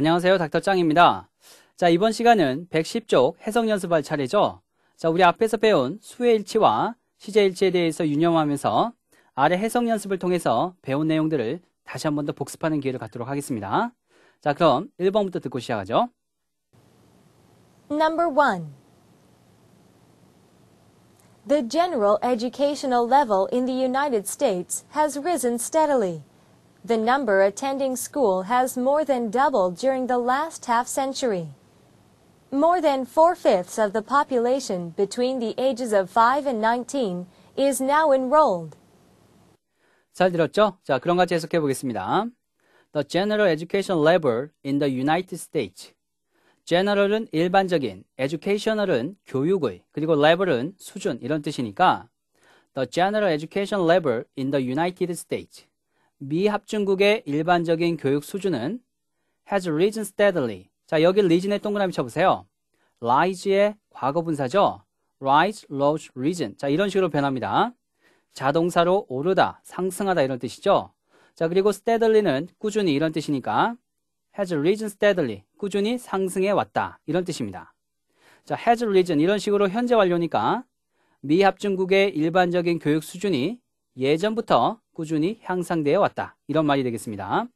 안녕하세요. 닥터짱입니다. 자, 이번 시간은 110쪽 해석 연습할 차례죠. 자, 우리 앞에서 배운 수의 일치와 시제 일치에 대해서 유념하면서 아래 해석 연습을 통해서 배운 내용들을 다시 한번 더 복습하는 기회를 갖도록 하겠습니다. 자, 그럼 1번부터 듣고 시작하죠. Number 1. The general educational level in the United States has risen steadily. The number attending school has more than doubled during the last half century. More than four-fifths of the population between the ages of 5 and 19 is now enrolled. 잘 들었죠? 자, 그럼 같이 해석해 보겠습니다. The general education level in the United States. general은 일반적인, educational은 교육의, 그리고 level은 수준 이런 뜻이니까 the general education level in the United States. 미합중국의 일반적인 교육 수준은 has risen steadily. 자, 여기 risen에 동그라미 쳐보세요. rise의 과거 분사죠. rise, rose, risen. 자, 이런 식으로 변합니다. 자동사로 오르다, 상승하다 이런 뜻이죠. 자, 그리고 steadily는 꾸준히 이런 뜻이니까 has risen steadily. 꾸준히 상승해 왔다. 이런 뜻입니다. 자, has risen 이런 식으로 현재 완료니까 미 합중국의 일반적인 교육 수준이 예전부터 꾸준히 향상되어 왔다. 이런 말이 되겠습니다.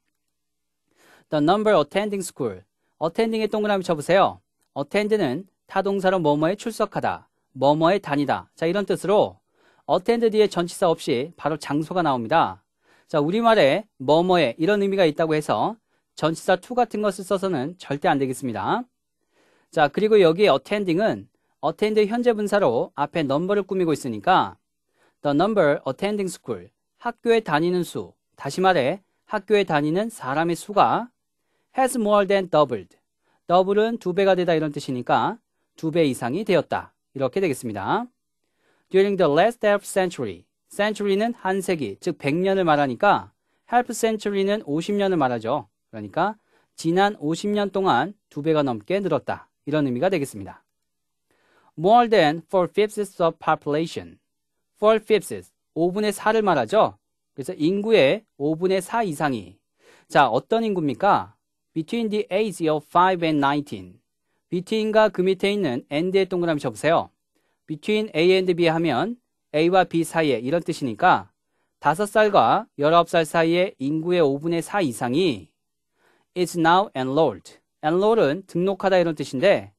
The number attending school. attending에 동그라미 쳐보세요. attend는 타동사로 뭐뭐에 출석하다, 뭐뭐에 다니다. 자, 이런 뜻으로 attend 뒤에 전치사 없이 바로 장소가 나옵니다. 자, 우리말에 뭐뭐에 이런 의미가 있다고 해서 전치사 to 같은 것을 써서는 절대 안 되겠습니다. 자, 그리고 여기에 attending은 attend 현재 분사로 앞에 넘버를 꾸미고 있으니까 the number attending school 학교에 다니는 수, 다시 말해 학교에 다니는 사람의 수가 has more than doubled. 더블은 두 배가 되다 이런 뜻이니까 두 배 이상이 되었다. 이렇게 되겠습니다. During the last half century. century는 한 세기, 즉 100년을 말하니까 half century는 50년을 말하죠. 그러니까 지난 50년 동안 두 배가 넘게 늘었다. 이런 의미가 되겠습니다. More than four fifths of population. four fifths. 5분의 4를 말하죠. 그래서 인구의 5분의 4 이상이 자 어떤 인구입니까? Between the age of 5 and 19 Between과 그 밑에 있는 and의 동그라미 접으세요. Between A and B 하면 A와 B 사이에 이런 뜻이니까 5살과 19살 사이에 인구의 5분의 4 이상이 is now enrolled. enroll은 e d 등록하다 이런 뜻인데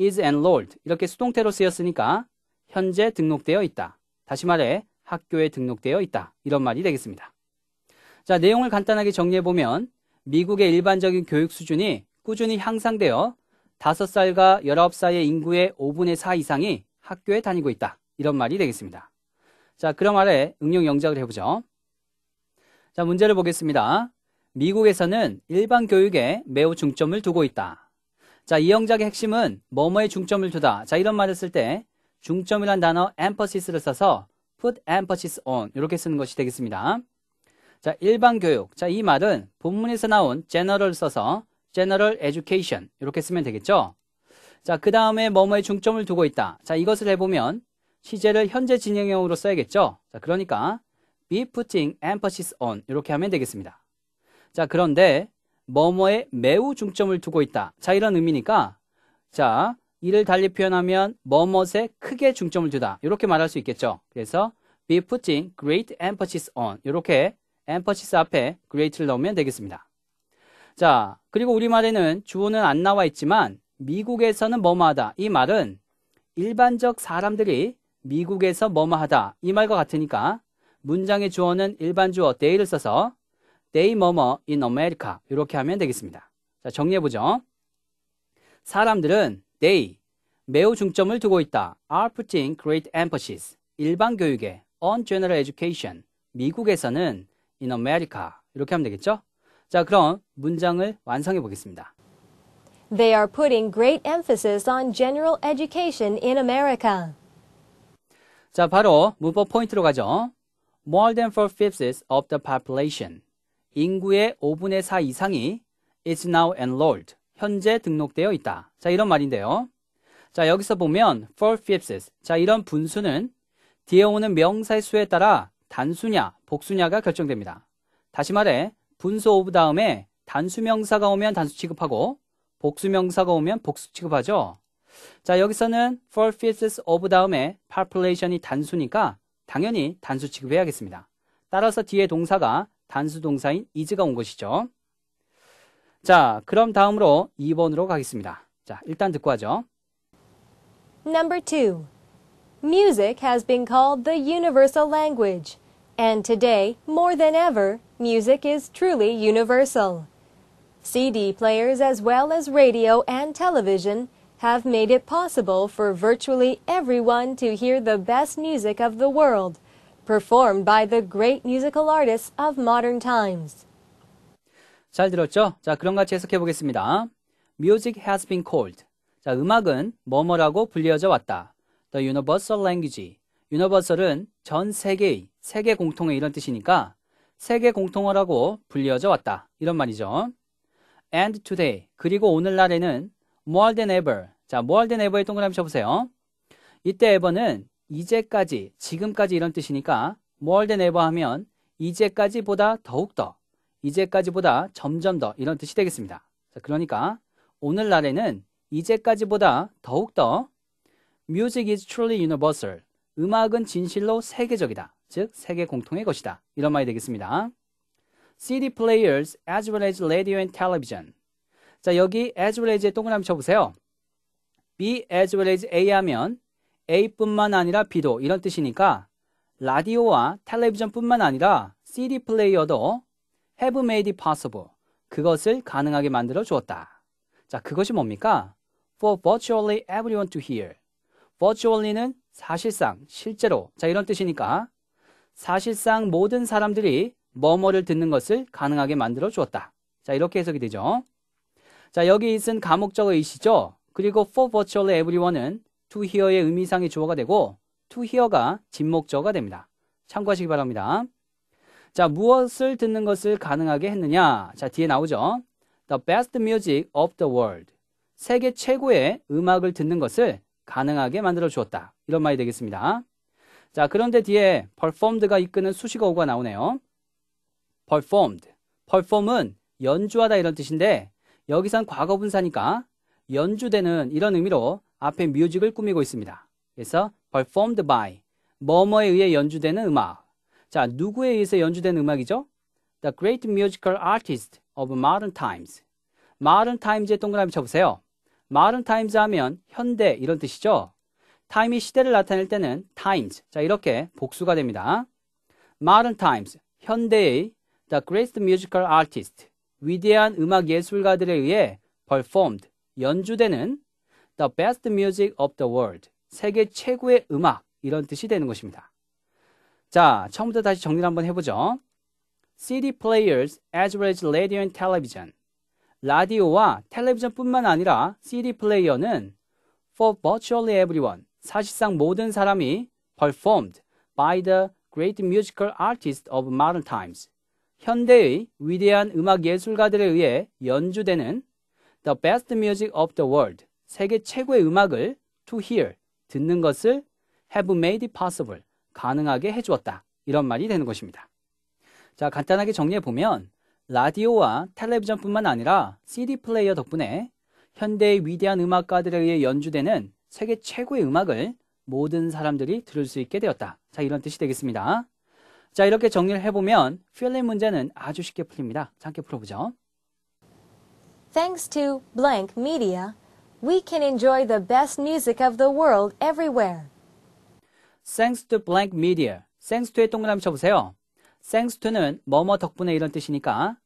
is enrolled 이렇게 수동태로 쓰였으니까 현재 등록되어 있다. 다시 말해 학교에 등록되어 있다. 이런 말이 되겠습니다. 자, 내용을 간단하게 정리해보면 미국의 일반적인 교육 수준이 꾸준히 향상되어 5살과 19살의 인구의 5분의 4 이상이 학교에 다니고 있다. 이런 말이 되겠습니다. 자, 그럼 아래 응용 영작을 해보죠. 자, 문제를 보겠습니다. 미국에서는 일반 교육에 매우 중점을 두고 있다. 자, 이 영작의 핵심은 뭐뭐에 중점을 두다. 자, 이런 말을 쓸 때 중점이란 단어 emphasis 를 써서 put emphasis on 이렇게 쓰는 것이 되겠습니다. 자, 일반 교육. 자, 이 말은 본문에서 나온 general 을 써서 general education 이렇게 쓰면 되겠죠. 자, 그 다음에 뭐뭐에 중점을 두고 있다. 자, 이것을 해보면 시제를 현재 진행형으로 써야겠죠. 자, 그러니까 be putting emphasis on 이렇게 하면 되겠습니다. 자, 그런데 뭐뭐에 매우 중점을 두고 있다. 자, 이런 의미니까 자, 이를 달리 표현하면 뭐뭇에 크게 중점을 두다. 이렇게 말할 수 있겠죠. 그래서 be putting great emphasis on 이렇게 emphasis 앞에 great를 넣으면 되겠습니다. 자, 그리고 우리말에는 주어는 안 나와 있지만 미국에서는 뭐뭐하다 이 말은 일반적 사람들이 미국에서 뭐뭐하다 이 말과 같으니까 문장의 주어는 일반 주어 d a y 를 써서 they 뭐뭐 in America 이렇게 하면 되겠습니다. 자, 정리해보죠. 사람들은 they 매우 중점을 두고 있다. are putting great emphasis 일반 교육에 on general education 미국에서는 in America 이렇게 하면 되겠죠? 자, 그럼 문장을 완성해 보겠습니다. They are putting great emphasis on general education in America. 자, 바로 문법 포인트로 가죠. More than four-fifths of the population. 인구의 5분의 4 이상이 is now enrolled. 현재 등록되어 있다. 자, 이런 말인데요. 자, 여기서 보면 for Phipps's. 자, 이런 분수는 뒤에 오는 명사의 수에 따라 단수냐, 복수냐가 결정됩니다. 다시 말해, 분수 오브 다음에 단수명사가 오면 단수 취급하고 복수명사가 오면 복수 취급하죠. 자, 여기서는 for Phipps's of 다음에 population이 단수니까 당연히 단수 취급해야겠습니다. 따라서 뒤에 동사가 단수 동사인 is가 온 것이죠. 자, 그럼 다음으로 2번으로 가겠습니다. 자, 일단 듣고 하죠. Number 2. Music has been called the universal language. And today, more than ever, music is truly universal. CD players as well as radio and television have made it possible for virtually everyone to hear the best music of the world, performed by the great musical artists of modern times. 잘 들었죠? 자, 그럼 같이 해석해 보겠습니다. Music has been called. 자, 음악은 뭐뭐라고 불려져 왔다. The universal language. u n i v e r s a l 은전 세계의, 세계 공통의 이런 뜻이니까 세계 공통어라고 불려져 왔다. 이런 말이죠. And today. 그리고 오늘날에는 more than ever. 자, more than ever의 동그라미 쳐보세요. 이때 ever는 이제까지, 지금까지 이런 뜻이니까 more than ever 하면 이제까지보다 더욱더 이제까지보다 점점 더 이런 뜻이 되겠습니다. 자, 그러니까 오늘날에는 이제까지보다 더욱더 Music is truly universal. 음악은 진실로 세계적이다. 즉 세계 공통의 것이다. 이런 말이 되겠습니다. CD players as well as radio and television. 자, 여기 as well a s 의 동그라미 쳐보세요. be as well as a 하면 a뿐만 아니라 b도 이런 뜻이니까 라디오와 텔레비전뿐만 아니라 CD 플레이어도 have made it possible. 그것을 가능하게 만들어 주었다. 자, 그것이 뭡니까? For virtually everyone to hear. virtually는 사실상, 실제로. 자, 이런 뜻이니까 사실상 모든 사람들이 뭐뭐를 듣는 것을 가능하게 만들어 주었다. 자, 이렇게 해석이 되죠. 자, 여기 있은 감목적 의시죠. 그리고 for virtually everyone은 to hear의 의미상의 주어가 되고 to hear가 진목적어가 됩니다. 참고하시기 바랍니다. 자, 무엇을 듣는 것을 가능하게 했느냐? 자, 뒤에 나오죠. The best music of the world. 세계 최고의 음악을 듣는 것을 가능하게 만들어 주었다. 이런 말이 되겠습니다. 자, 그런데 뒤에 performed가 이끄는 수식어가 나오네요. performed. perform은 연주하다 이런 뜻인데 여기선 과거 분사니까 연주되는 이런 의미로 앞에 뮤직을 꾸미고 있습니다. 그래서 performed by 뭐뭐에 의해 연주되는 음악 자, 누구에 의해서 연주된 음악이죠? The Great Musical Artist of Modern Times. Modern Times에 동그라미 쳐보세요. Modern Times 하면 현대 이런 뜻이죠. 타임이 시대를 나타낼 때는 times. 자, 이렇게 복수가 됩니다. Modern Times, 현대의 The Great t e s Musical Artist, 위대한 음악 예술가들에 의해 performed, 연주되는 The Best Music of the World, 세계 최고의 음악, 이런 뜻이 되는 것입니다. 자, 처음부터 다시 정리를 한번 해보죠. CD players as well as radio and television. 라디오와 텔레비전뿐만 아니라 CD 플레이어는 for virtually everyone, 사실상 모든 사람이 performed by the great musical artists of modern times. 현대의 위대한 음악 예술가들에 의해 연주되는 the best music of the world, 세계 최고의 음악을 to hear, 듣는 것을 have made possible, 가능하게 해주었다. 이런 말이 되는 것입니다. 자, 간단하게 정리해보면 라디오와 텔레비전뿐만 아니라 CD 플레이어 덕분에 현대의 위대한 음악가들에 의해 연주되는 세계 최고의 음악을 모든 사람들이 들을 수 있게 되었다. 자, 이런 뜻이 되겠습니다. 자, 이렇게 정리를 해보면 필링 문제는 아주 쉽게 풀립니다. 자, 함께 풀어보죠. Thanks to blank media, we can enjoy the best music of the world everywhere. thanks to blank media. thanks to에 동그라미 쳐보세요. thanks to는 뭐뭐 덕분에 이런 뜻이니까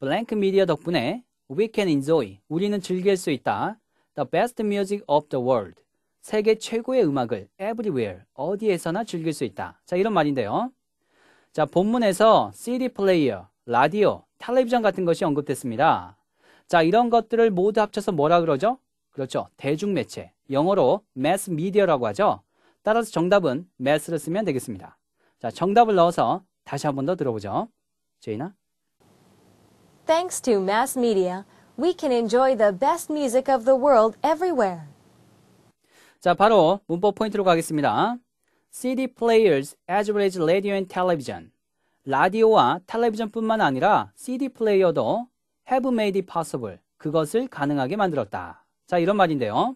blank media 덕분에 we can enjoy. 우리는 즐길 수 있다. the best music of the world. 세계 최고의 음악을 everywhere. 어디에서나 즐길 수 있다. 자, 이런 말인데요. 자, 본문에서 CD 플레이어, 라디오, 텔레비전 같은 것이 언급됐습니다. 자, 이런 것들을 모두 합쳐서 뭐라 그러죠? 그렇죠. 대중매체. 영어로 mass media라고 하죠. 따라서 정답은 매스를 쓰면 되겠습니다. 자, 정답을 넣어서 다시 한 번 더 들어보죠. 제이나. Thanks to mass media, we can enjoy the best music of the world everywhere. 자, 바로 문법 포인트로 가겠습니다. CD players as well as radio and television. 라디오와 텔레비전뿐만 아니라 CD 플레이어도 have made it possible. 그것을 가능하게 만들었다. 자, 이런 말인데요.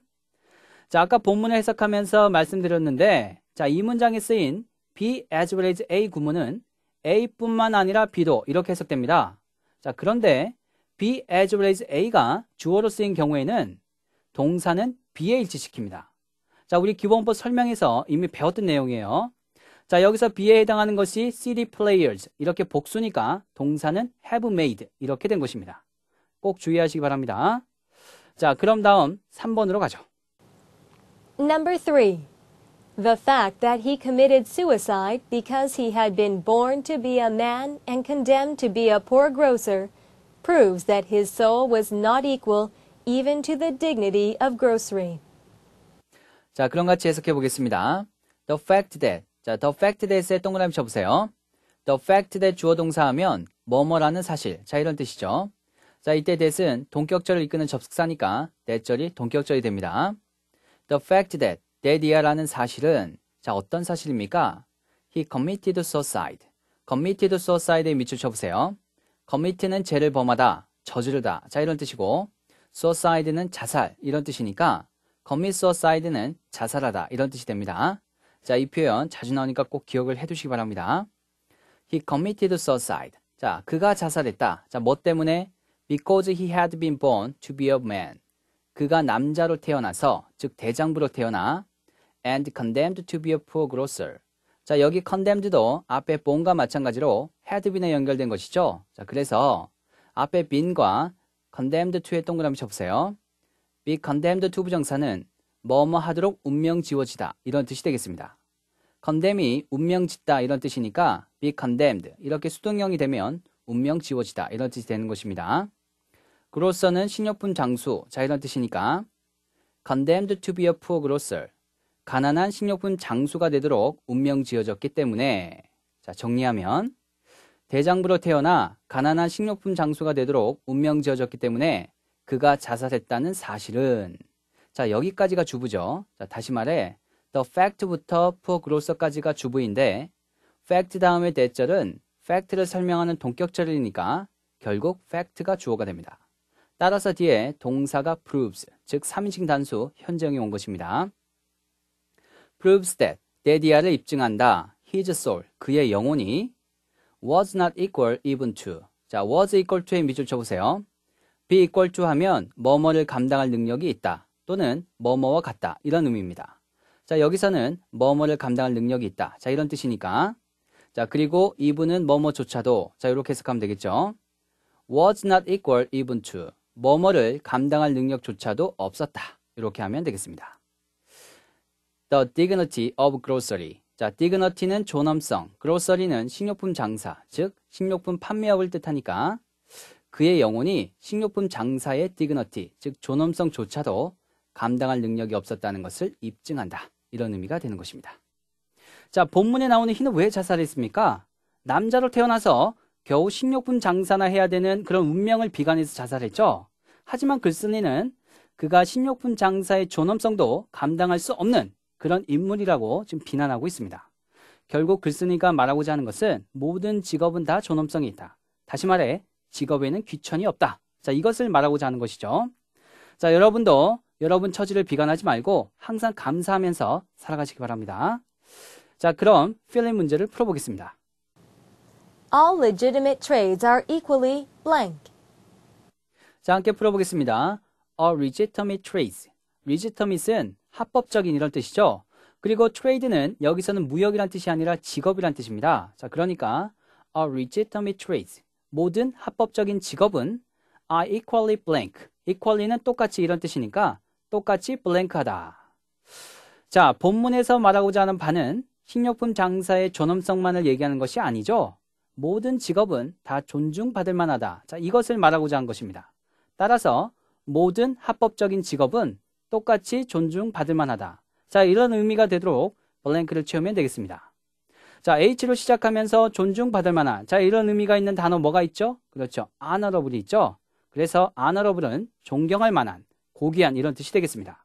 자, 아까 본문을 해석하면서 말씀드렸는데, 자, 이 문장에 쓰인 be as well as a 구문은 a뿐만 아니라 b도 이렇게 해석됩니다. 자, 그런데 be as well as a가 주어로 쓰인 경우에는 동사는 b 에 일치시킵니다. 자, 우리 기본법 설명에서 이미 배웠던 내용이에요. 자, 여기서 b 에 해당하는 것이 CD players 이렇게 복수니까 동사는 have made 이렇게 된 것입니다. 꼭 주의하시기 바랍니다. 자, 그럼 다음 3번으로 가죠. Number three, the fact that he committed suicide because he had been born to be a man and condemned to be a poor grocer proves that his soul was not equal even to the dignity of grocery. 자, 그런 같이 해석해 보겠습니다. The fact that. 자, the fact that에 동그라미 쳐보세요. The fact that 주어 동사하면 뭐뭐라는 사실. 자, 이런 뜻이죠. 자, 이때 that은 동격절을 이끄는 접속사니까 that절이 동격절이 됩니다. The fact that 데디아라는 사실은 자 어떤 사실입니까? He committed suicide. committed suicide에 밑줄 쳐보세요. commit는 죄를 범하다, 저지르다. 자 이런 뜻이고 suicide는 자살 이런 뜻이니까 commit suicide는 자살하다 이런 뜻이 됩니다. 자 이 표현 자주 나오니까 꼭 기억을 해두시기 바랍니다. He committed suicide. 자 그가 자살했다. 자 뭐 때문에? Because he had been born to be a man. 그가 남자로 태어나서 즉 대장부로 태어나 and condemned to be a poor grocer. 자 여기 condemned도 앞에 본과 마찬가지로 had been에 연결된 것이죠. 자 그래서 앞에 been과 condemned to의 동그라미 쳐보세요. be condemned to 부정사는 뭐뭐 하도록 운명 지워지다 이런 뜻이 되겠습니다. condemn이 운명 짓다 이런 뜻이니까 be condemned 이렇게 수동형이 되면 운명 지워지다 이런 뜻이 되는 것입니다. 그로서는 식료품 장수, 자 이런 뜻이니까 condemned to be a poor grocer, 가난한 식료품 장수가 되도록 운명 지어졌기 때문에 자 정리하면 대장부로 태어나 가난한 식료품 장수가 되도록 운명 지어졌기 때문에 그가 자살했다는 사실은 자 여기까지가 주부죠. 자 다시 말해 the fact부터 poor grocer까지가 주부인데 fact 다음의 대절은 fact를 설명하는 동격절이니까 결국 fact가 주어가 됩니다. 따라서 뒤에 동사가 proves, 즉 3인칭 단수 현재형이 온 것입니다. proves that, 데디아를 입증한다. his soul, 그의 영혼이 was not equal even to. 자, was equal to에 밑줄 쳐보세요. be equal to 하면 뭐뭐를 감당할 능력이 있다. 또는 뭐뭐와 같다. 이런 의미입니다. 자, 여기서는 뭐뭐를 감당할 능력이 있다. 자, 이런 뜻이니까. 자, 그리고 이분은 뭐뭐조차도 자, 이렇게 해석하면 되겠죠. was not equal even to. 뭐뭐를 감당할 능력조차도 없었다. 이렇게 하면 되겠습니다. The dignity of grocery. 자, dignity는 존엄성, grocery는 식료품 장사, 즉 식료품 판매업을 뜻하니까 그의 영혼이 식료품 장사의 dignity, 즉 존엄성조차도 감당할 능력이 없었다는 것을 입증한다. 이런 의미가 되는 것입니다. 자, 본문에 나오는 희는 왜 자살했습니까? 남자로 태어나서 겨우 식료품 장사나 해야 되는 그런 운명을 비관해서 자살했죠. 하지만 글쓴이는 그가 식료품 장사의 존엄성도 감당할 수 없는 그런 인물이라고 지금 비난하고 있습니다. 결국 글쓴이가 말하고자 하는 것은 모든 직업은 다 존엄성이 있다. 다시 말해 직업에는 귀천이 없다. 자, 이것을 말하고자 하는 것이죠. 자, 여러분도 여러분 처지를 비관하지 말고 항상 감사하면서 살아가시기 바랍니다. 자, 그럼 필름 문제를 풀어보겠습니다. All legitimate trades are equally blank. 자, 함께 풀어보겠습니다. All legitimate trades. legitimate은 합법적인 이런 뜻이죠. 그리고 trade는 여기서는 무역이란 뜻이 아니라 직업이란 뜻입니다. 자, 그러니까 all legitimate trades. 모든 합법적인 직업은 are equally blank. equally는 똑같이 이런 뜻이니까 똑같이 blank하다. 자, 본문에서 말하고자 하는 바는 식료품 장사의 존엄성만을 얘기하는 것이 아니죠. 모든 직업은 다 존중받을 만하다. 자, 이것을 말하고자 한 것입니다. 따라서 모든 합법적인 직업은 똑같이 존중받을 만하다. 자, 이런 의미가 되도록 블랭크를 채우면 되겠습니다. 자, H로 시작하면서 존중받을 만한. 자, 이런 의미가 있는 단어 뭐가 있죠? 그렇죠. honorable이 있죠. 그래서 honorable은 존경할 만한, 고귀한 이런 뜻이 되겠습니다.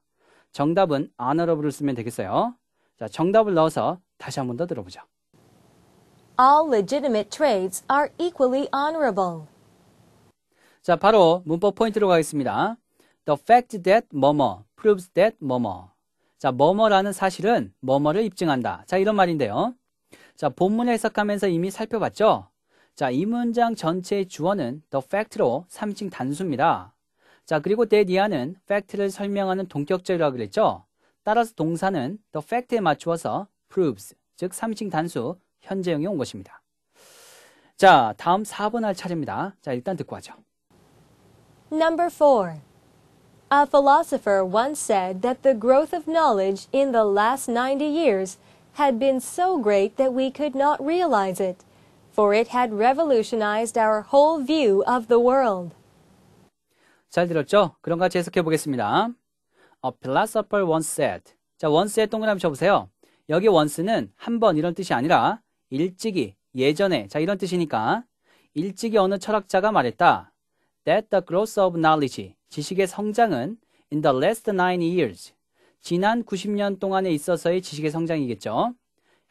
정답은 honorable을 쓰면 되겠어요. 자, 정답을 넣어서 다시 한 번 더 들어보죠. All legitimate trades are equally honorable. 자, 바로 문법 포인트로 가겠습니다. The fact that 뭐뭐 proves that 뭐뭐. 자, 뭐뭐라는 사실은 뭐뭐를 입증한다. 자, 이런 말인데요. 자, 본문 해석하면서 이미 살펴봤죠? 자, 이 문장 전체의 주어는 the fact로 3층 단수입니다. 자, 그리고 t h a 는 fact를 설명하는 동격절이라고 그랬죠? 따라서 동사는 the fact에 맞추어서 proves, 즉 3층 단수 현재형이 온 것입니다. 자, 다음 4번 할 차례입니다. 자, 일단 듣고 하죠. Number 4. A philosopher once said that the growth of knowledge in the last 90 years had been so great that we could not realize it, for it had revolutionized our whole view of the world. 잘 들었죠? 그럼 같이 해석해 보겠습니다. A philosopher once said. 자, once의 동그라미 쳐보세요. 여기 once는 한 번 이런 뜻이 아니라 일찍이, 예전에. 자, 이런 뜻이니까 일찍이 어느 철학자가 말했다. That the growth of knowledge, 지식의 성장은 in the last nine years, 지난 90년 동안에 있어서의 지식의 성장이겠죠.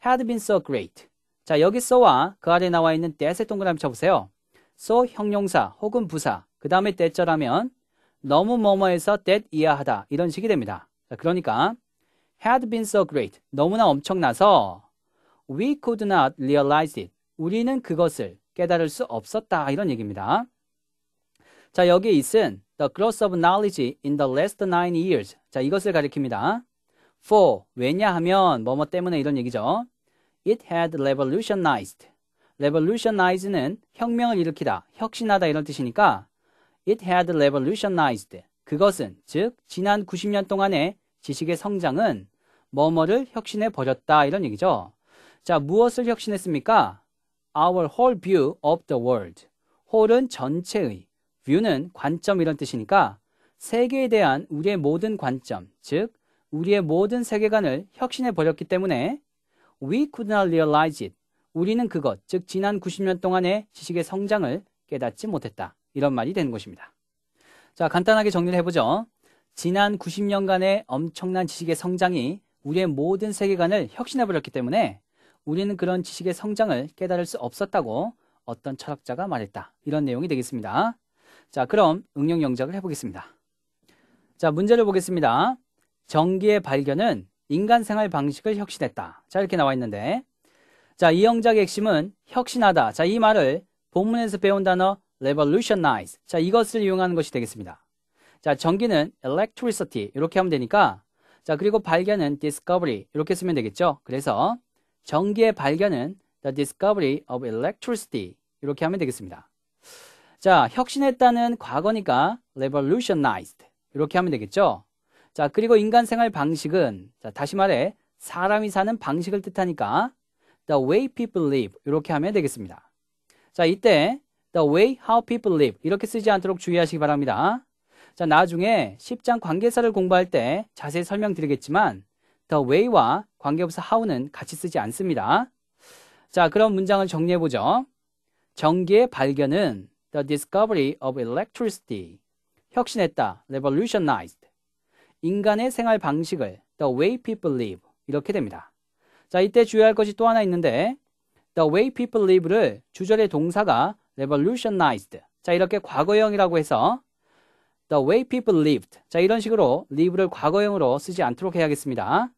had been so great. 자, 여기 so와 그 아래 나와 있는 that에 동그라미 쳐보세요. so 형용사 혹은 부사, 그 다음에 that절하면 너무 뭐뭐해서 that 이하하다 이런 식이 됩니다. 자, 그러니까 had been so great, 너무나 엄청나서 we could not realize it. 우리는 그것을 깨달을 수 없었다. 이런 얘기입니다. 자, 여기에 있은 the growth of knowledge in the last nine years. 자, 이것을 가리킵니다. for, 왜냐하면, 뭐뭐 때문에 이런 얘기죠. it had revolutionized. revolutionize는 혁명을 일으키다, 혁신하다 이런 뜻이니까 it had revolutionized. 그것은 즉 지난 90년 동안의 지식의 성장은 뭐뭐를 혁신해 버렸다 이런 얘기죠. 자, 무엇을 혁신했습니까? Our whole view of the world. whole은 전체의, view는 관점 이런 뜻이니까 세계에 대한 우리의 모든 관점, 즉 우리의 모든 세계관을 혁신해 버렸기 때문에 we could not realize it. 우리는 그것, 즉 지난 90년 동안의 지식의 성장을 깨닫지 못했다. 이런 말이 되는 것입니다. 자, 간단하게 정리를 해보죠. 지난 90년간의 엄청난 지식의 성장이 우리의 모든 세계관을 혁신해 버렸기 때문에 우리는 그런 지식의 성장을 깨달을 수 없었다고 어떤 철학자가 말했다. 이런 내용이 되겠습니다. 자, 그럼 응용 영작을 해보겠습니다. 자, 문제를 보겠습니다. 전기의 발견은 인간 생활 방식을 혁신했다. 자, 이렇게 나와 있는데. 자, 이 영작의 핵심은 혁신하다. 자, 이 말을 본문에서 배운 단어 revolutionize. 자, 이것을 이용하는 것이 되겠습니다. 자, 전기는 electricity. 이렇게 하면 되니까. 자, 그리고 발견은 discovery. 이렇게 쓰면 되겠죠. 그래서 전기의 발견은 The Discovery of Electricity 이렇게 하면 되겠습니다. 자, 혁신했다는 과거니까 revolutionized 이렇게 하면 되겠죠. 자, 그리고 인간 생활 방식은 자, 다시 말해 사람이 사는 방식을 뜻하니까 the way people live 이렇게 하면 되겠습니다. 자, 이때 the way how people live 이렇게 쓰지 않도록 주의하시기 바랍니다. 자, 나중에 10장 관계사를 공부할 때 자세히 설명드리겠지만 the way와 관계부사 how는 같이 쓰지 않습니다. 자, 그럼 문장을 정리해 보죠. 전기의 발견은 the discovery of electricity 혁신했다, revolutionized 인간의 생활 방식을 the way people live 이렇게 됩니다. 자, 이때 주의할 것이 또 하나 있는데 the way people live를 주절의 동사가 revolutionized 자, 이렇게 과거형이라고 해서 the way people lived 자, 이런 식으로 live를 과거형으로 쓰지 않도록 해야겠습니다.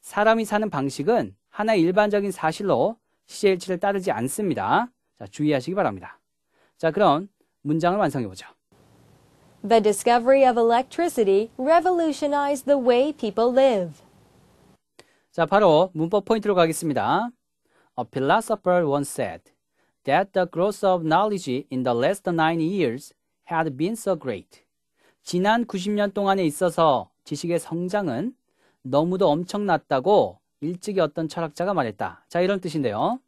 사람이 사는 방식은 하나의 일반적인 사실로 CJH를 따르지 않습니다. 자, 주의하시기 바랍니다. 자, 그럼 문장을 완성해 보죠. The discovery of electricity revolutionized the way people live. 자, 바로 문법 포인트로 가겠습니다. A philosopher once said that the growth of knowledge in the last nine years had been so great. 지난 90년 동안에 있어서 지식의 성장은 너무도 엄청났다고 일찍이 어떤 철학자가 말했다. 자, 이런 뜻인데요.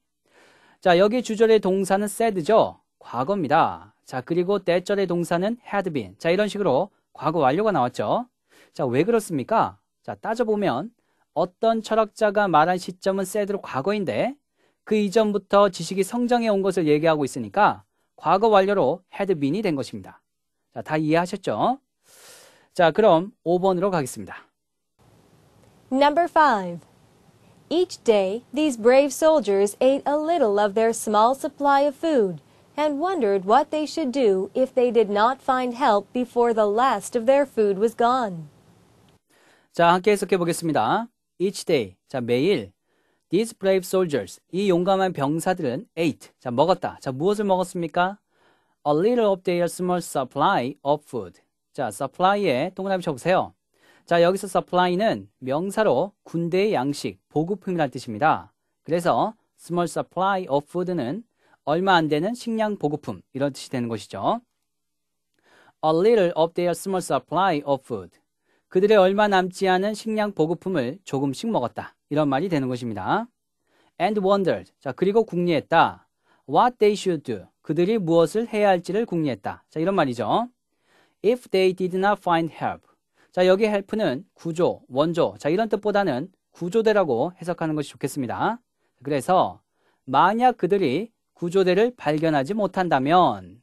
자, 여기 주절의 동사는 s a d 죠 과거입니다. 자, 그리고 때절의 동사는 had been. 자, 이런 식으로 과거 완료가 나왔죠. 자, 왜 그렇습니까? 자, 따져보면 어떤 철학자가 말한 시점은 s a d 로 과거인데 그 이전부터 지식이 성장해 온 것을 얘기하고 있으니까 과거 완료로 had been이 된 것입니다. 자, 다 이해하셨죠? 자, 그럼 5번으로 가겠습니다. Number 5. Each day, these brave soldiers ate a little of their small supply of food and wondered what they should do if they did not find help before the last of their food was gone. 자, 함께 해석해 보겠습니다. Each day, 자, 매일 These brave soldiers, 이 용감한 병사들은 ate, 자, 먹었다. 자, 무엇을 먹었습니까? A little of their small supply of food. 자, supply에 동그라미 쳐보세요. 자, 여기서 supply는 명사로 군대의 양식, 보급품이란 뜻입니다. 그래서 small supply of food는 얼마 안 되는 식량 보급품 이런 뜻이 되는 것이죠. A little of their small supply of food. 그들의 얼마 남지 않은 식량 보급품을 조금씩 먹었다. 이런 말이 되는 것입니다. And wondered. 자, 그리고 궁리했다. What they should do. 그들이 무엇을 해야 할지를 궁리했다. 자, 이런 말이죠. If they did not find help. 자, 여기 h e l 는 구조, 원조, 자, 이런 뜻보다는 구조대라고 해석하는 것이 좋겠습니다. 그래서 만약 그들이 구조대를 발견하지 못한다면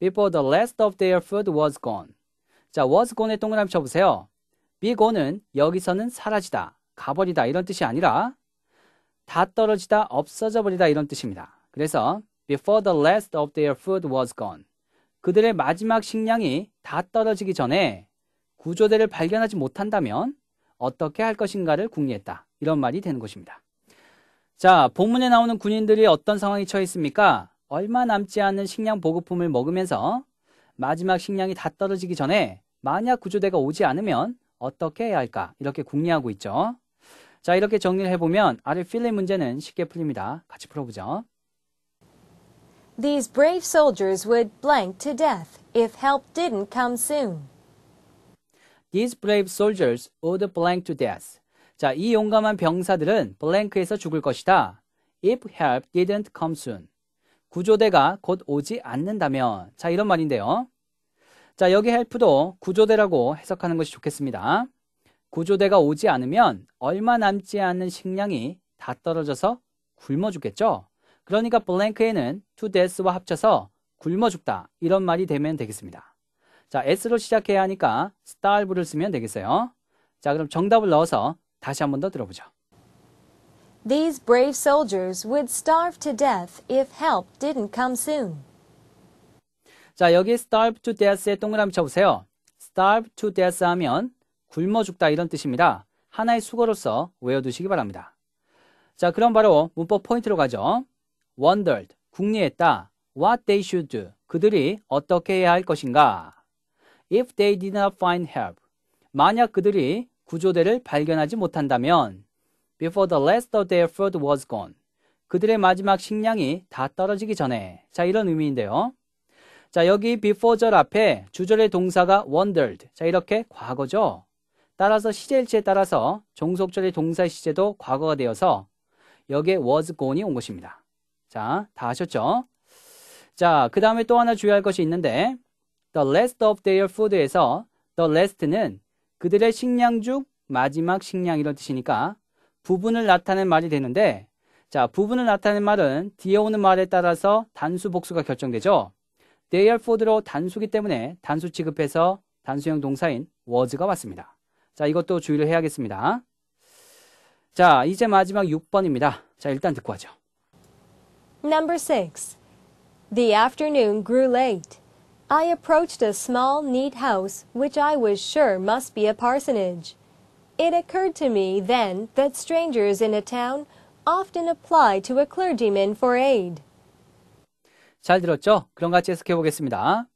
before the last of their food was gone. 자, was gone에 동그라미 쳐보세요. be gone은 여기서는 사라지다, 가버리다 이런 뜻이 아니라 다 떨어지다, 없어져 버리다 이런 뜻입니다. 그래서 before the last of their food was gone. 그들의 마지막 식량이 다 떨어지기 전에 구조대를 발견하지 못한다면 어떻게 할 것인가를 궁리했다. 이런 말이 되는 것입니다. 자, 본문에 나오는 군인들이 어떤 상황에 처해 있습니까? 얼마 남지 않은 식량 보급품을 먹으면서 마지막 식량이 다 떨어지기 전에 만약 구조대가 오지 않으면 어떻게 해야 할까? 이렇게 궁리하고 있죠. 자, 이렇게 정리를 해보면 아래 필의 문제는 쉽게 풀립니다. 같이 풀어보죠. These brave soldiers would blank to death if help didn't come soon. These brave soldiers would blank to death. 자, 이 용감한 병사들은 블랭크에서 죽을 것이다. If help didn't come soon. 구조대가 곧 오지 않는다면. 자, 이런 말인데요. 자, 여기 help도 구조대라고 해석하는 것이 좋겠습니다. 구조대가 오지 않으면 얼마 남지 않은 식량이 다 떨어져서 굶어 죽겠죠? 그러니까 블랭크에는 to death와 합쳐서 굶어 죽다. 이런 말이 되면 되겠습니다. 자, S로 시작해야 하니까 starve를 쓰면 되겠어요. 자, 그럼 정답을 넣어서 다시 한 번 더 들어보죠. These brave soldiers would starve to death if help didn't come soon. 자, 여기 starve to death에 동그라미 쳐보세요. starve to death 하면 굶어 죽다 이런 뜻입니다. 하나의 수거로서 외워두시기 바랍니다. 자, 그럼 바로 문법 포인트로 가죠. wondered, 궁리했다. what they should do, 그들이 어떻게 해야 할 것인가. if they did not find help. 만약 그들이 구조대를 발견하지 못한다면 before the last of their food was gone. 그들의 마지막 식량이 다 떨어지기 전에. 자, 이런 의미인데요. 자, 여기 before 절 앞에 주절의 동사가 wondered. 자, 이렇게 과거죠. 따라서 시제일치에 따라서 종속절의 동사 시제도 과거가 되어서 여기에 was gone이 온 것입니다. 자, 다하셨죠 자, 그 다음에 또 하나 주의할 것이 있는데 the last of their food에서 the last는 그들의 식량 중 마지막 식량이란 뜻이니까 부분을 나타낸 말이 되는데 자 부분을 나타낸 말은 뒤에 오는 말에 따라서 단수 복수가 결정되죠. their food로 단수기 때문에 단수 취급해서 단수형 동사인 was가 왔습니다. 자 이것도 주의를 해야겠습니다. 자 이제 마지막 6번입니다. 자 일단 듣고 하죠. Number 6. The afternoon grew late. I approached a small, neat house which I was sure must be a parsonage. It occurred to me then that strangers in a town often apply to a clergyman for aid. 잘 들었죠? 그럼 같이 해석해 보겠습니다.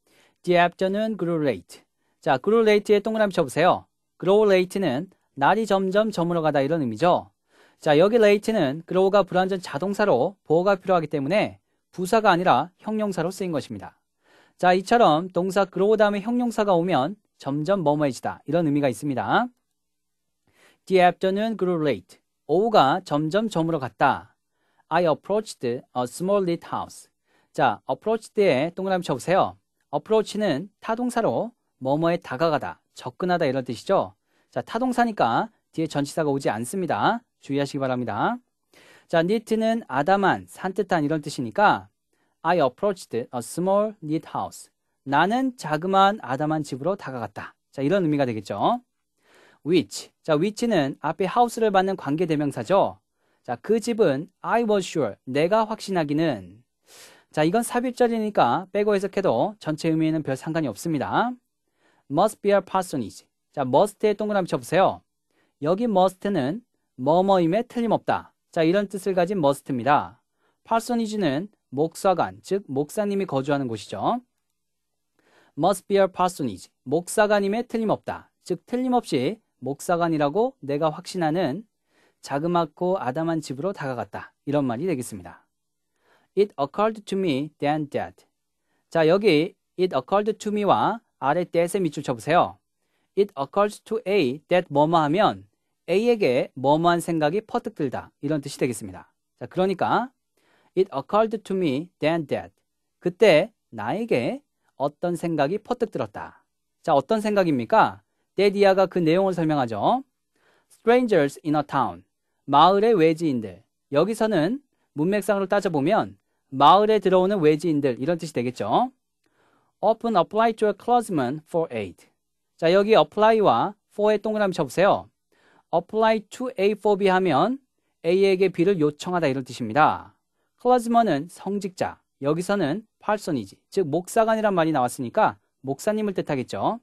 The afternoon grew late. 자, grew late에 동그라미 쳐보세요. grow late는 날이 점점 저물어가다 이런 의미죠. 자, 여기 late는 grow가 불완전 자동사로 보호가 필요하기 때문에 부사가 아니라 형용사로 쓰인 것입니다. 자, 이처럼 동사 그러고 다음에 형용사가 오면 점점 머머해지다 이런 의미가 있습니다. The afternoon grew late. 오후가 점점 저물어 갔다. I approached a small lit house. 자, approached에 동그라미 쳐보세요. approach는 타동사로 뭐뭐에 다가가다, 접근하다 이런 뜻이죠. 자, 타동사니까 뒤에 전치사가 오지 않습니다. 주의하시기 바랍니다. 자, n 니트는 아담한, 산뜻한 이런 뜻이니까 I approached a small neat house. 나는 자그마한 아담한 집으로 다가갔다. 자, 이런 의미가 되겠죠. which. 자, which는 앞에 house를 받는 관계 대명사죠. 자, 그 집은 I was sure. 내가 확신하기는. 자, 이건 삽입절이니까 빼고 해석해도 전체 의미에는 별 상관이 없습니다. must be a parsonage. 자, must에 동그라미 쳐보세요. 여기 must는 뭐뭐임에 틀림없다. 자, 이런 뜻을 가진 must입니다. parsonage는 목사관, 즉 목사님이 거주하는 곳이죠. must be a parsonage. 목사관임에 틀림없다. 즉 틀림없이 목사관이라고 내가 확신하는 자그맣고 아담한 집으로 다가갔다. 이런 말이 되겠습니다. It occurred to me then that. 자, 여기 it occurred to me와 아래 that에 밑줄 쳐보세요. It occurs to A that 뭐 뭐 하면 A에게 뭐뭐한 생각이 퍼뜩 들다. 이런 뜻이 되겠습니다. 자, 그러니까 It occurred to me then that. 그때 나에게 어떤 생각이 퍼뜩 들었다. 자, 어떤 생각입니까? 데디아가 그 내용을 설명하죠. Strangers in a town. 마을의 외지인들. 여기서는 문맥상으로 따져보면 마을에 들어오는 외지인들 이런 뜻이 되겠죠. Often apply to a closeman for aid. 자, 여기 apply와 for의 동그라미 쳐보세요. apply to A for B 하면 A에게 B를 요청하다 이런 뜻입니다. 클라즈먼은 성직자, 여기서는 팔손이지, 즉 목사관이란 말이 나왔으니까 목사님을 뜻하겠죠.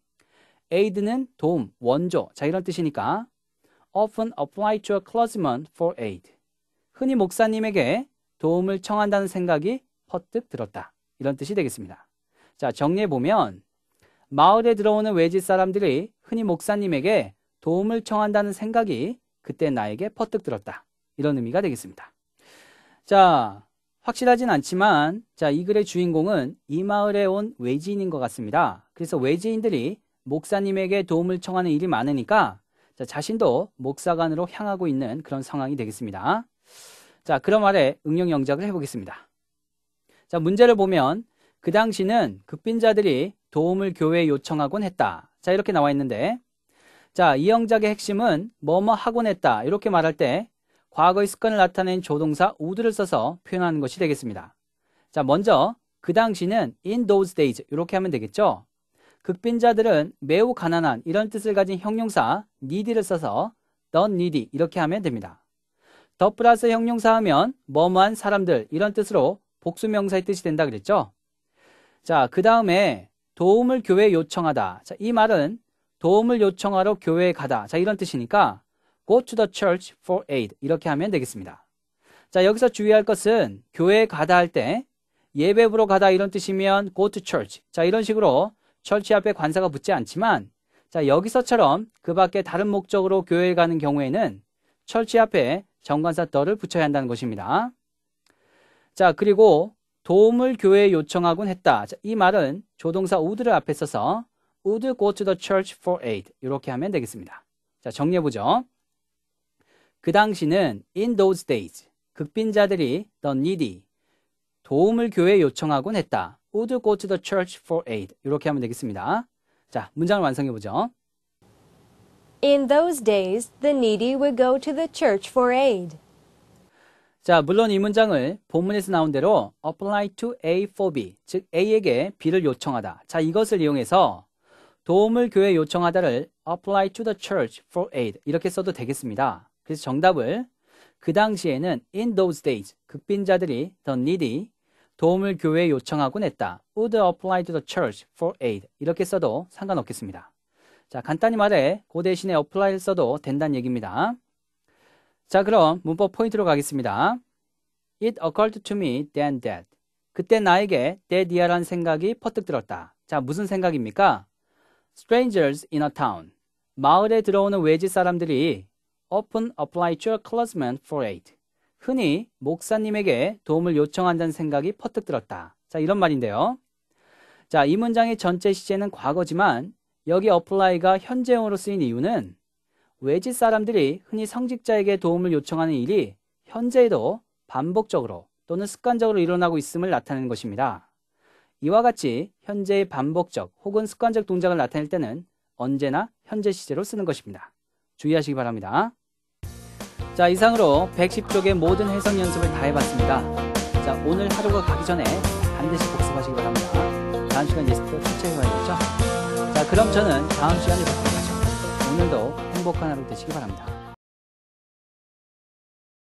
에이드는 도움, 원조, 자 이런 뜻이니까 often apply to a clergyman for aid. 흔히 목사님에게 도움을 청한다는 생각이 퍼뜩 들었다. 이런 뜻이 되겠습니다. 자, 정리해 보면 마을에 들어오는 외지 사람들이 흔히 목사님에게 도움을 청한다는 생각이 그때 나에게 퍼뜩 들었다. 이런 의미가 되겠습니다. 자, 확실하진 않지만 자, 이 글의 주인공은 이 마을에 온 외지인인 것 같습니다. 그래서 외지인들이 목사님에게 도움을 청하는 일이 많으니까 자, 자신도 목사관으로 향하고 있는 그런 상황이 되겠습니다. 자, 그럼 아래 응용 영작을 해보겠습니다. 자, 문제를 보면 그 당시는 극빈자들이 도움을 교회에 요청하곤 했다. 자, 이렇게 나와 있는데 자, 이 영작의 핵심은 뭐뭐 하곤 했다. 이렇게 말할 때 과거의 습관을 나타낸 조동사 would를 써서 표현하는 것이 되겠습니다. 자, 먼저 그 당시는 in those days 이렇게 하면 되겠죠. 극빈자들은 매우 가난한 이런 뜻을 가진 형용사 need를 써서 the needy 이렇게 하면 됩니다. 더 플러스 형용사 하면 뭐뭐한 사람들 이런 뜻으로 복수명사의 뜻이 된다 그랬죠. 자, 그 다음에 도움을 교회에 요청하다. 자, 이 말은 도움을 요청하러 교회에 가다. 자, 이런 뜻이니까 go to the church for aid 이렇게 하면 되겠습니다. 자, 여기서 주의할 것은 교회에 가다 할 때 예배부로 가다 이런 뜻이면 go to church. 자, 이런 식으로 church 앞에 관사가 붙지 않지만 자, 여기서처럼 그 밖에 다른 목적으로 교회에 가는 경우에는 철 h 앞에 정관사 더를 붙여야 한다는 것입니다. 자, 그리고 도움을 교회에 요청하곤 했다. 자, 이 말은 조동사 would를 앞에 써서 would go to the church for aid 이렇게 하면 되겠습니다. 자, 정리해 보죠. 그 당시는 in those days 극빈자들이 the needy 도움을 교회에 요청하곤 했다. would go to the church for aid. 이렇게 하면 되겠습니다. 자, 문장을 완성해 보죠. In those days, the needy would go to the church for aid. 자, 물론 이 문장을 본문에서 나온 대로 apply to A for B, 즉 A에게 B를 요청하다. 자, 이것을 이용해서 도움을 교회 요청하다를 apply to the church for aid 이렇게 써도 되겠습니다. 그래서 정답을 그 당시에는 in those days 극빈자들이 the needy 도움을 교회에 요청하곤 했다. would apply to the church for aid 이렇게 써도 상관없겠습니다. 자 간단히 말해 고 그 대신에 a p p l y 써도 된다는 얘기입니다. 자 그럼 문법 포인트로 가겠습니다. It occurred to me then that 그때 나에게 t h a t 이야는 생각이 퍼뜩 들었다. 자 무슨 생각입니까? Strangers in a town 마을에 들어오는 외지 사람들이 often apply to a clergyman for aid. 흔히 목사님에게 도움을 요청한다는 생각이 퍼뜩 들었다. 자, 이런 말인데요. 자, 이 문장의 전체 시제는 과거지만 여기 apply가 현재형으로 쓰인 이유는 외지 사람들이 흔히 성직자에게 도움을 요청하는 일이 현재에도 반복적으로 또는 습관적으로 일어나고 있음을 나타내는 것입니다. 이와 같이 현재의 반복적 혹은 습관적 동작을 나타낼 때는 언제나 현재 시제로 쓰는 것입니다. 주의하시기 바랍니다. 자, 이상으로 110쪽의 모든 해석 연습을 다 해봤습니다. 자, 오늘 하루가 가기 전에 반드시 복습하시기 바랍니다. 다음 시간 리스트 출제해봐야겠죠? 자, 그럼 저는 다음 시간에 뵙도록 하죠. 오늘도 행복한 하루 되시기 바랍니다.